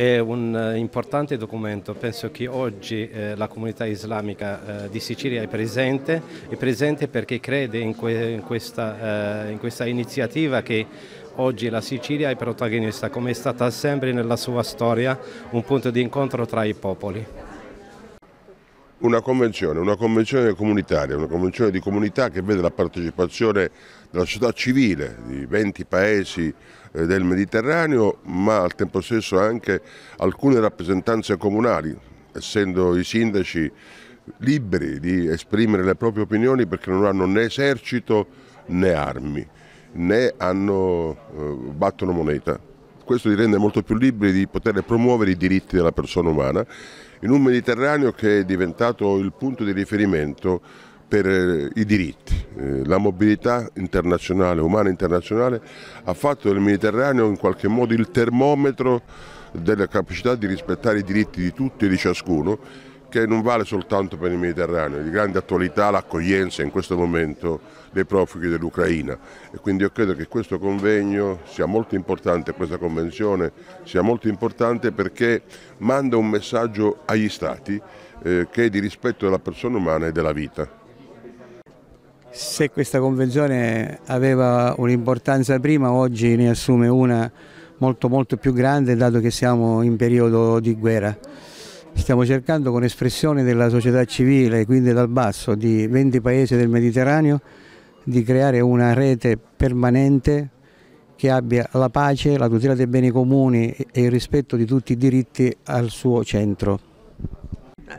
è un eh, importante documento, penso che oggi eh, la comunità islamica eh, di Sicilia è presente, è presente perché crede in, que in, questa, eh, in questa iniziativa che oggi la Sicilia è protagonista, come è stata sempre nella sua storia, un punto di incontro tra i popoli una convenzione, una convenzione comunitaria, una convenzione di comunità che vede la partecipazione della società civile di 20 paesi eh, del Mediterraneo, ma al tempo stesso anche alcune rappresentanze comunali, essendo i sindaci liberi di esprimere le proprie opinioni perché non hanno né esercito né armi, né hanno, eh, battono moneta questo li rende molto più liberi di poter promuovere i diritti della persona umana in un Mediterraneo che è diventato il punto di riferimento per eh, i diritti. Eh, la mobilità internazionale, umana internazionale, ha fatto del Mediterraneo in qualche modo il termometro della capacità di rispettare i diritti di tutti e di ciascuno che non vale soltanto per il Mediterraneo, è di grande attualità l'accoglienza in questo momento dei profughi dell'Ucraina e quindi io credo che questo convegno sia molto importante, questa convenzione sia molto importante perché manda un messaggio agli Stati eh, che è di rispetto della persona umana e della vita. Se questa convenzione aveva un'importanza prima, oggi ne assume una molto molto più grande dato che siamo in periodo di guerra. Stiamo cercando con espressione della società civile, quindi dal basso, di 20 paesi del Mediterraneo, di creare una rete permanente che abbia la pace, la tutela dei beni comuni e il rispetto di tutti i diritti al suo centro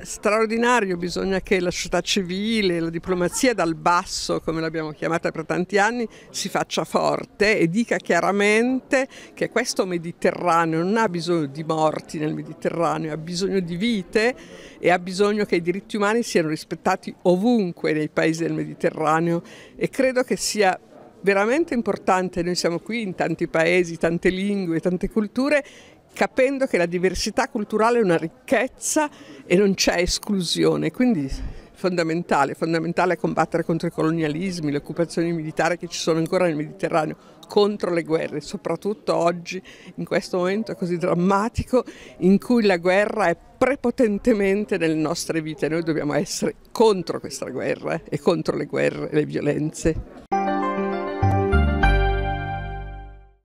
straordinario, bisogna che la società civile, la diplomazia dal basso, come l'abbiamo chiamata per tanti anni, si faccia forte e dica chiaramente che questo Mediterraneo non ha bisogno di morti nel Mediterraneo, ha bisogno di vite e ha bisogno che i diritti umani siano rispettati ovunque nei paesi del Mediterraneo e credo che sia veramente importante, noi siamo qui in tanti paesi, tante lingue, tante culture, capendo che la diversità culturale è una ricchezza e non c'è esclusione, quindi fondamentale, fondamentale combattere contro i colonialismi, le occupazioni militari che ci sono ancora nel Mediterraneo, contro le guerre, soprattutto oggi in questo momento così drammatico in cui la guerra è prepotentemente nelle nostre vite, noi dobbiamo essere contro questa guerra e contro le guerre e le violenze.